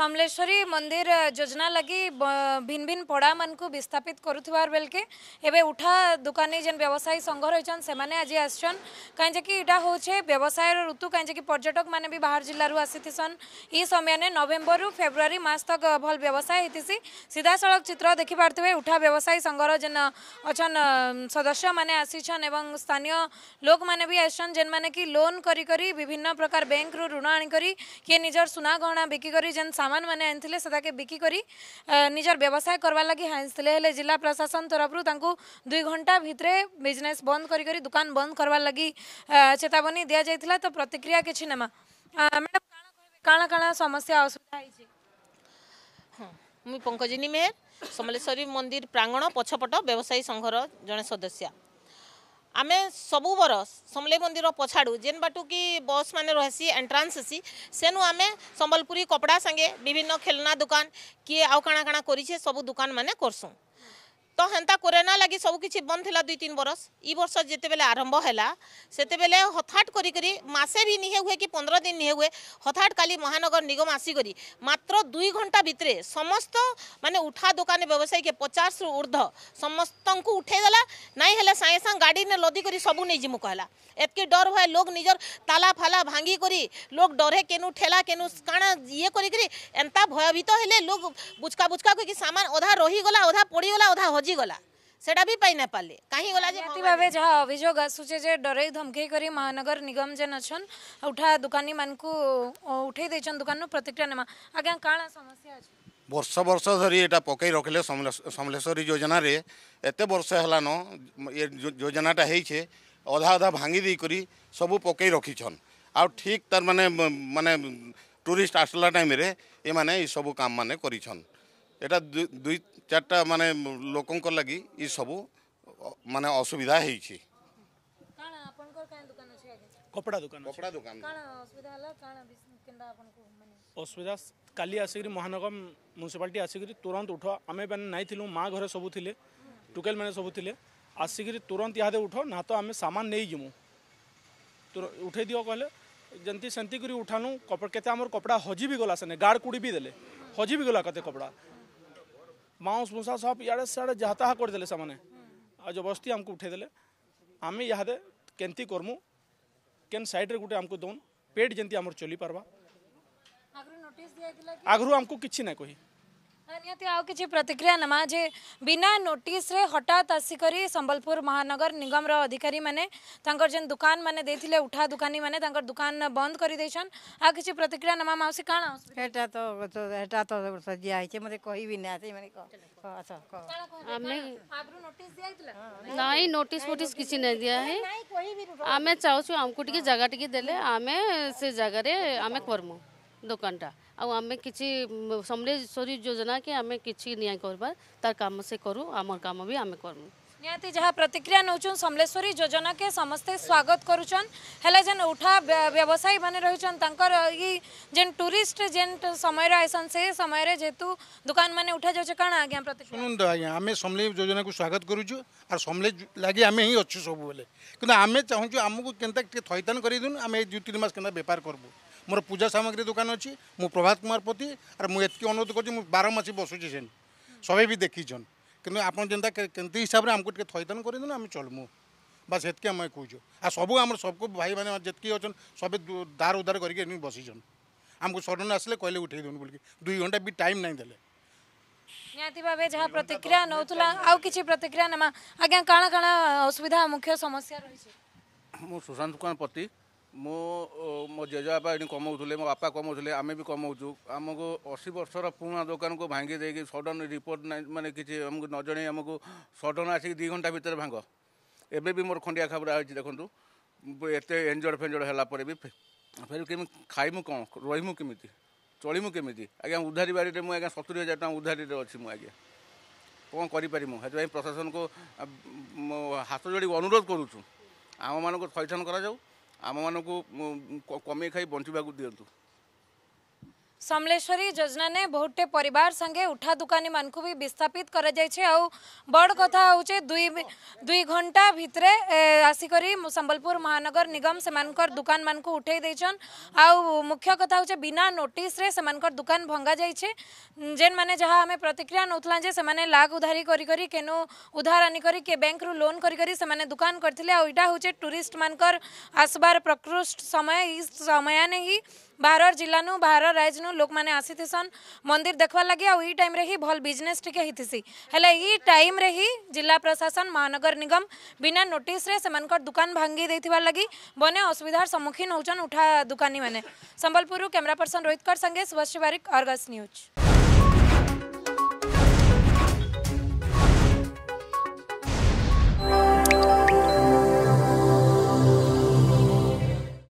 समलेश्वरी मंदिर योजना लगी भिन्न भिन्न पड़ा मान को विस्थापित करुवर बेलके उठा दुकानी जेन व्यवसायी संघ रही से आज आसन कहीं यहाँ व्यवसाय ऋतु कहीं पर्यटक मैंने भी बाहर जिलूार आसीसन य समय ने नवेम्बर फेब्रुआरी मस तक भल व्यवसाय होती सीधा सड़क चित्र देखिपे उठा व्यवसायी संघर जेन अच्छा सदस्य मैंने आसीछन एवं स्थानीय लोक मैंने भी आसन जेन मैंने कि लोन कर बैंक रु ऋण आनीकर किए निजर सुना गहना बिकी जेन सामान मैंने आनी से बिकिक निजर व्यवसाय करवा लगी आनी जिला प्रशासन तरफ दुई घंटा भितर बिजनेस बंद कर दुकान बंद करवा लगी चेतावनी दि जाता तो प्रतिक्रिया कि नमा मैडम कण कण समस्या असुविधा मुझ पंकजिनी मेहर समलेश्वरी मंदिर प्रांगण पछपट व्यवसायी संघर ଜଣେ सदस्य आम सबु बरस समले मंदिर पछाड़ू जेन बाटू कि बस मैंने रही एंट्रांस अच्छी सेनु आम संबलपुरी कपड़ा सागे विभिन्न खेलना दुकान किए आउ कणा कणा कर सब दुकान मैंने करसूँ तो हेन्ता कोरोना लगे सबकि बंद थी दुई तीन बरस ई वर्ष जिते बेले आरंभ है सेत बेले हथाट करसे भी निहे हुए कि पंद्रह दिन निहे हुए हथाट काली महानगर निगम आसिकी मात्र दुई घंटा भितर समस्त मानने उठा दोकान व्यवसायी के पचास रु ऊर्ध समस्त उठेदेला नाई हेल्ला सांगे सांग गाड़ी ने लदी कर सब नहीं जिमु कहला एतक डर भय लोक निजर ताला फाला भांगी कर लोक डरे केनु ठेला केनु कण ये करता भयभीत हेले लोक बुचका बुचका कि सामान अधा रही गला अधा पड़गला अधा हजी ହଜିଗଲା ସେଟା ବି ପାଇନପାରିଲେ କାହିଁ ଗଲା ଯେ ନିହାତି ଭାବେ ଯାହା ଅଭିଯୋଗ ଆସୁଛି ଯେ ଡରେଇ ଧମକେଇ କରି ମହାନଗର ନିଗମ ଯେନ୍ ଅଛନ୍ ଉଠା ଦୋକାନୀମାନଙ୍କୁ ଉଠେଇ ଦେଇଛନ୍ ଦୋକାନରୁ ପ୍ରତିକ୍ରିୟା ନେମା ଆଜ୍ଞା କାଣା ସମସ୍ୟା ଅଛି ବର୍ଷ ବର୍ଷ ଧରି ଏଇଟା ପକାଇ ରଖିଲେ ସମଲେଶ୍ୱରୀ ଯୋଜନାରେ ଏତେ ବର୍ଷ ହେଲାନ ଏ ଯୋଜନାଟା ହେଇଛେ ଅଧା ଅଧା ଭାଙ୍ଗି ଦେଇକରି ସବୁ ପକାଇ ରଖିଛନ୍ ଆଉ ଠିକ୍ ତାର ମାନେ ମାନେ ଟୁରିଷ୍ଟ ଆସିଲା ଟାଇମ୍ରେ ଏମାନେ ଏସବୁ କାମ ମାନେ କରିଛନ୍ এটা দুই চারটা মানে ଲୋକଙ୍କ ଲାଗି ଏ ସବୁ ମାନେ ଅସୁବିଧା ହେଇଛି କପଡ଼ା ଦୋକାନ କପଡ଼ା ଦୋକାନ ଅସୁବିଧା କାଲି ଆସିକରି ମହାନଗର ମ୍ୟୁନିସିପାଲିଟି ଆସିକରି ତୁରନ୍ତ ଉଠ ଆମେ ମାନେ ନାଇଁଥିଲୁ ମା ଘରେ ସବୁ ଥିଲେ ଟୁକେଲ ମାନେ ସବୁ ଥିଲେ ଆସିକରି ତୁରନ୍ତ ଇହାଦେ ଉଠ ନା ତ ଆମେ ସାମାନ ନେଇଯିମୁ ଉଠେଇ ଦିଅ କହିଲେ ଯେମିତି ସେମିତି କରି ଉଠାଣୁ କେତେ ଆମର କପଡ଼ା ହଜି ବି ଗଲା ସେନେ ଗାଡ଼ କୁଡ଼ି ବି ଦେଲେ ହଜି ବି ଗଲା କେତେ କପଡ଼ା बाउंस बुंसा सब इे सियाड़े जहाता हाँ करदे से जबरस्ती आमको उठेदे आम इदे के करमु केन सैड्रे गोटे आमको दौन पेट जमी आम चली पार्बा आगु आमको किसी ना कही ନିହାତି ଆଉ କିଛି ପ୍ରତିକ୍ରିୟା ନେମା ଯେ ବିନା ନୋଟିସ୍ରେ ହଠାତ୍ ଆସିକରି ସମ୍ବଲପୁର ମହାନଗର ନିଗମର ଅଧିକାରୀମାନେ ତାଙ୍କର ଯେନ୍ ଦୁକାନମାନେ ଦେଇଥିଲେ ଉଠା ଦୁକାନୀମାନେ ତାଙ୍କର ଦୁକାନ ବନ୍ଦ କରିଦେଇଛନ୍ ଆଉ କିଛି ପ୍ରତିକ୍ରିୟା ନେମା ମାଉସୀ କାଣା ହେଟା ତ ହେଟା ତ ଦିଆ ହେଇଛି ମୋତେ କହିବି ନା ସେମାନେ ଆମେ ନାଇଁ ନୋଟିସ୍ ଫୋଟିସ୍ କିଛି ନାଇଁ ଦିଆ ହେ ଆମେ ଚାହୁଁଛୁ ଆମକୁ ଟିକେ ଜାଗା ଟିକେ ଦେଲେ ଆମେ ସେ ଜାଗାରେ ଆମେ କର୍ମୁ दोकाना आम कि समलेश्वरी योजना के आम कि करवा तार कम से करूँ आम कम भी आम करमु निति जहाँ प्रतिक्रिया नौचन समलेश्वरी योजना के समस्ते स्वागत करुचन जेन उठा व्यवसायी मैंने रही जेन टूरिस्ट जेन समय आसन से समय जेहतु दुकान मैंने उठा जाए कौन आज्ञा प्रतिक्रिया आम समले योजना को स्वागत करुचु आर समले लगे आम ही अच्छे सब आम चाहूँ आमको थैतान कर दून आम दु तीन मस के बेपार करूँ ମୋର ପୂଜା ସାମଗ୍ରୀ ଦୋକାନ ଅଛି ମୁଁ ପ୍ରଭାତ କୁମାର ପତି ଆର୍ ମୁଁ ଏତିକି ଅନୁରୋଧ କରୁଛି ମୁଁ ବାର ମାସି ବସୁଛି ସେନ୍ ସବେ ବି ଦେଖିଛନ୍ କିନ୍ତୁ ଆପଣ ଯେନ୍ତା କେମିତି ହିସାବରେ ଆମକୁ ଟିକେ ଥଇଥାନ କରିଦେଲେ ଆମେ ଚଲମୁ ବାସ୍ ସେତିକି ଆମେ କହୁଛୁ ଆଉ ସବୁ ଆମର ସବୁ ଭାଇମାନେ ଯେତିକି ଅଛନ୍ ସବେ ଦାର ଉଦାର କରିକି ଏମିତି ବସିଛନ୍ ଆମକୁ ସଡ଼ନ ଆସିଲେ କହିଲେ ଉଠେଇ ଦେଉନି ବୋଲିକି ଦୁଇ ଘଣ୍ଟା ବି ଟାଇମ୍ ନାହିଁ ଦେଲେ ନିହାତି ଭାବେ ଯାହା ପ୍ରତିକ୍ରିୟା ନେଉଥିଲା ଆଉ କିଛି ପ୍ରତିକ୍ରିୟା ନେମା ଆଜ୍ଞା କାଣା କାଣା ଅସୁବିଧା ମୁଖ୍ୟ ସମସ୍ୟା ରହିଛି ମୁଁ ସୁଶାନ୍ତ କୁମାର ପତି ମୁଁ ମୋ ଜେଜେବାପା ଏଠି କମାଉଥିଲେ ମୋ ବାପା କମାଉଥିଲେ ଆମେ ବି କମାଉଛୁ ଆମକୁ ଅଶୀ ବର୍ଷର ପୁରୁଣା ଦୋକାନକୁ ଭାଙ୍ଗି ଦେଇକି ସଡନ୍ ରିପୋର୍ଟ ନାହିଁ ମାନେ କିଛି ଆମକୁ ନ ଜଣେଇ ଆମକୁ ସଡନ୍ ଆସିକି ଦୁଇ ଘଣ୍ଟା ଭିତରେ ଭାଙ୍ଗ ଏବେ ବି ମୋର ଖଣ୍ଡିଆ ଖାବରା ହୋଇଛି ଦେଖନ୍ତୁ ଏତେ ଏଞ୍ଜଡ଼ ଫେଞ୍ଜଡ଼ ହେଲା ପରେ ବି ଫେରେ କେମିତି ଖାଇମୁ କ'ଣ ରହିମୁ କେମିତି ଚଳିମୁ କେମିତି ଆଜ୍ଞା ଉଧାରି ବାଡ଼ିରେ ମୁଁ ଆଜ୍ଞା ସତୁରି ହଜାର ଟଙ୍କା ଉଧାରିରେ ଅଛି ମୁଁ ଆଜ୍ଞା କ'ଣ କରିପାରିମୁ ସେଥିପାଇଁ ପ୍ରଶାସନକୁ ହାତ ଯୋଡ଼ି ଅନୁରୋଧ କରୁଛୁ ଆମମାନଙ୍କୁ ଥଇଥାନ କରାଯାଉ ଆମମାନଙ୍କୁ କମେଇ ଖାଇ ବଞ୍ଚିବାକୁ ଦିଅନ୍ତୁ समलेश्वरी योजना ने बहुत परिवार संगे उठा दुकानी मान को भी विस्थापित कर बड़ कथा हूँ दुई दुई घंटा भितर आसिक संबलपुर महानगर निगम से दुकान मान को उठे आउ मुख्य कथा हूँ बिना नोटिस रे से दुकान भंगा जाइए जेन मैंने जहाँ आम प्रतिक्रिया नौलाजे से लाग उधारी करो उधार आनी कर बैंक रू लोन कर दुकान करते आईटा हूँ टूरीस्ट मानकर आसबार प्रकृष्ट समय इस समय ने ही बाहर जिला नु बाहर राज्य नु लोक मैंने आसीथिसन मंदिर देखवा लगे आउ टाइम रे ही भल बिजनेस टिके हिथिसी हेले ही टाइम रे ही जिला प्रशासन महानगर निगम बिना नोटिस रे सेमन कर दुकान भांगी देथिबा लगी बने असुविधा सम्मुखीन होचन उठा दुकानी माने संबलपुर रु कैमरा पर्सन रोहित कर संगे सुभाष तिवारी अर्गस न्यूज़